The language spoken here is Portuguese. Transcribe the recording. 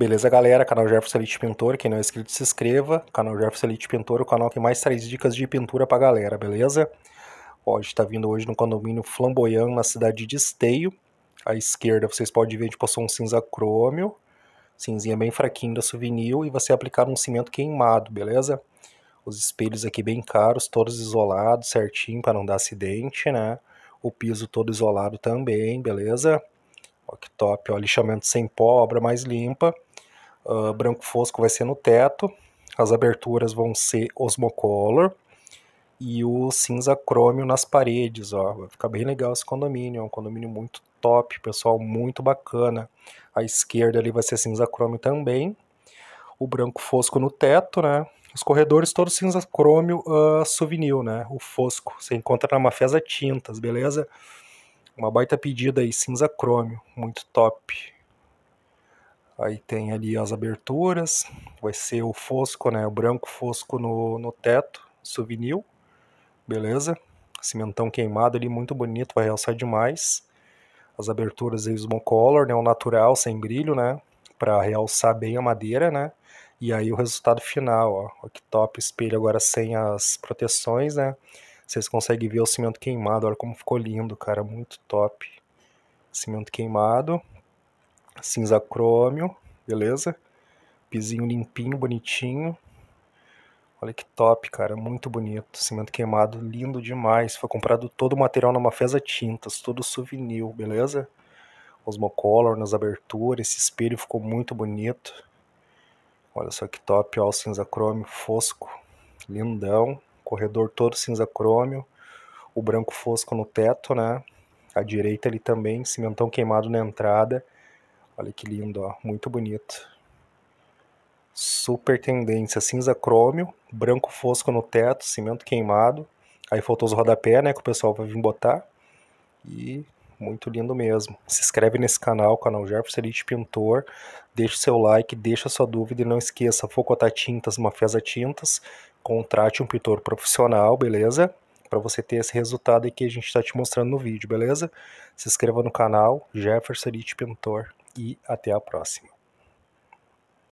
Beleza, galera? Canal Jefferson Elite Pintor. Quem não é inscrito, se inscreva. Canal Jefferson Elite Pintor, o canal que mais traz dicas de pintura pra galera, beleza? Ó, a gente tá vindo hoje no condomínio Flamboyant, na cidade de Esteio. À esquerda, vocês podem ver, a tipo, gente passou um cinza crômio. Cinzinha bem fraquinho da Souvenir. E você aplicar um cimento queimado, beleza? Os espelhos aqui bem caros, todos isolados certinho para não dar acidente, né? O piso todo isolado também, beleza? Ó que top, ó, lixamento sem pó, obra mais limpa. Uh, branco fosco vai ser no teto, as aberturas vão ser osmocolor e o cinza crômio nas paredes, ó. Vai ficar bem legal esse condomínio, é um condomínio muito top, pessoal, muito bacana. A esquerda ali vai ser cinza crômio também. O branco fosco no teto, né? Os corredores todos cinza crômio uh, souvenir, né? O fosco. Você encontra na Mafesa Tintas, beleza? Uma baita pedida aí, cinza crômio. Muito top. Aí tem ali as aberturas, vai ser o fosco, né? O branco fosco no, no teto, souvenir, beleza? Cimentão queimado ali, muito bonito, vai realçar demais. As aberturas aí, vão color, né? O natural, sem brilho, né? Para realçar bem a madeira, né? E aí o resultado final, ó. ó que top, espelho agora sem as proteções, né? Vocês conseguem ver o cimento queimado, olha como ficou lindo, cara, muito top. Cimento queimado, cinza crômio, beleza? Pizinho limpinho, bonitinho. Olha que top, cara, muito bonito. Cimento queimado, lindo demais. Foi comprado todo o material numa Feza Tintas, todo souvenir, beleza? Osmocolor nas aberturas, esse espelho ficou muito bonito. Olha só que top, ó, o cinza crômio fosco, lindão. Corredor todo cinza crômio, o branco fosco no teto, né? À direita ali também, cimentão queimado na entrada. Olha que lindo, ó. muito bonito. Super tendência, cinza crômio, branco fosco no teto, cimento queimado. Aí faltou os rodapé, né, que o pessoal vai vir botar. E muito lindo mesmo. Se inscreve nesse canal, canal Jefferson Elite Pintor. Deixe seu like, deixa sua dúvida e não esqueça, Focotá Tintas, Mafesa Tintas. Contrate um pintor profissional, beleza? Para você ter esse resultado aí que a gente está te mostrando no vídeo, beleza? Se inscreva no canal Jefferson Elite Pintor e até a próxima.